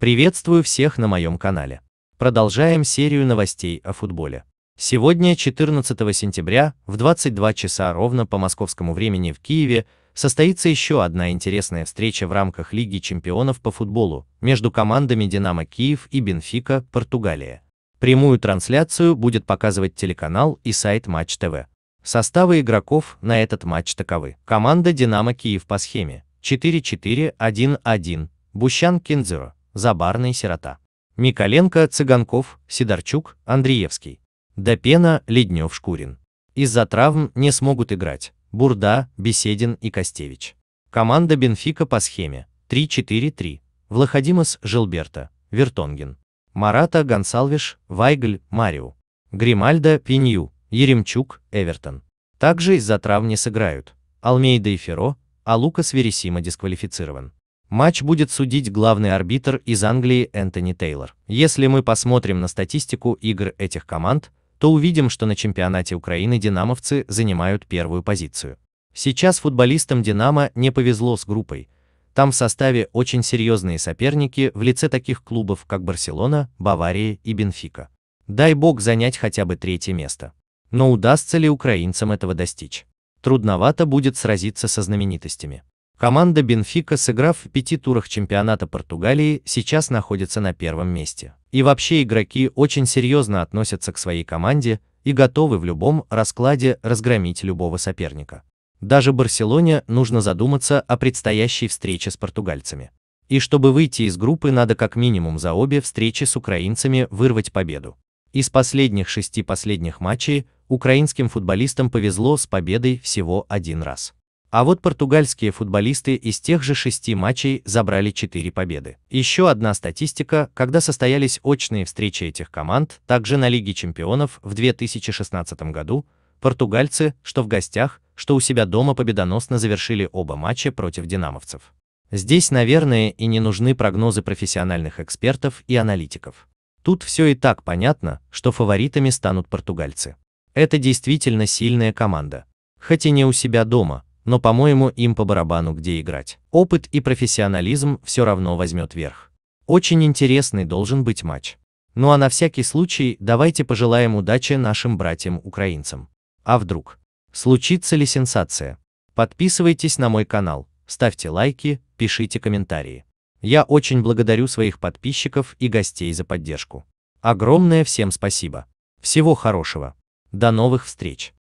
Приветствую всех на моем канале. Продолжаем серию новостей о футболе. Сегодня, 14 сентября, в 22 часа ровно по московскому времени в Киеве, состоится еще одна интересная встреча в рамках Лиги чемпионов по футболу между командами «Динамо Киев» и «Бенфика» Португалия. Прямую трансляцию будет показывать телеканал и сайт Матч ТВ. Составы игроков на этот матч таковы. Команда «Динамо Киев» по схеме 4-4-1-1, Бущан Кинзеро, Забарный сирота. Миколенко, Цыганков, Сидорчук, Андреевский. Допена, Леднев, Шкурин. Из-за травм не смогут играть Бурда, Беседин и Костевич. Команда Бенфика по схеме 3-4-3. Владимирс, Жилберта, Вертонгин, Марата, Гонсалвиш, Вайгль, Мариу, Гримальда, Пинью, Еремчук, Эвертон. Также из-за травм не сыграют. Алмейда и Феро, а Лукас Вересима дисквалифицирован. Матч будет судить главный арбитр из Англии Энтони Тейлор. Если мы посмотрим на статистику игр этих команд, то увидим, что на чемпионате Украины динамовцы занимают первую позицию. Сейчас футболистам «Динамо» не повезло с группой. Там в составе очень серьезные соперники в лице таких клубов, как Барселона, Бавария и Бенфика. Дай бог занять хотя бы третье место. Но удастся ли украинцам этого достичь? Трудновато будет сразиться со знаменитостями. Команда Бенфика, сыграв в пяти турах чемпионата Португалии, сейчас находится на первом месте. И вообще игроки очень серьезно относятся к своей команде и готовы в любом раскладе разгромить любого соперника. Даже Барселоне нужно задуматься о предстоящей встрече с португальцами. И чтобы выйти из группы, надо как минимум за обе встречи с украинцами вырвать победу. Из последних шести последних матчей украинским футболистам повезло с победой всего один раз. А вот португальские футболисты из тех же шести матчей забрали четыре победы. Еще одна статистика, когда состоялись очные встречи этих команд, также на Лиге чемпионов в 2016 году, португальцы, что в гостях, что у себя дома победоносно завершили оба матча против динамовцев. Здесь, наверное, и не нужны прогнозы профессиональных экспертов и аналитиков. Тут все и так понятно, что фаворитами станут португальцы. Это действительно сильная команда. Хоть и не у себя дома, но, по-моему, им по барабану где играть. Опыт и профессионализм все равно возьмет верх. Очень интересный должен быть матч. Ну а на всякий случай давайте пожелаем удачи нашим братьям-украинцам. А вдруг? Случится ли сенсация? Подписывайтесь на мой канал, ставьте лайки, пишите комментарии. Я очень благодарю своих подписчиков и гостей за поддержку. Огромное всем спасибо. Всего хорошего. До новых встреч.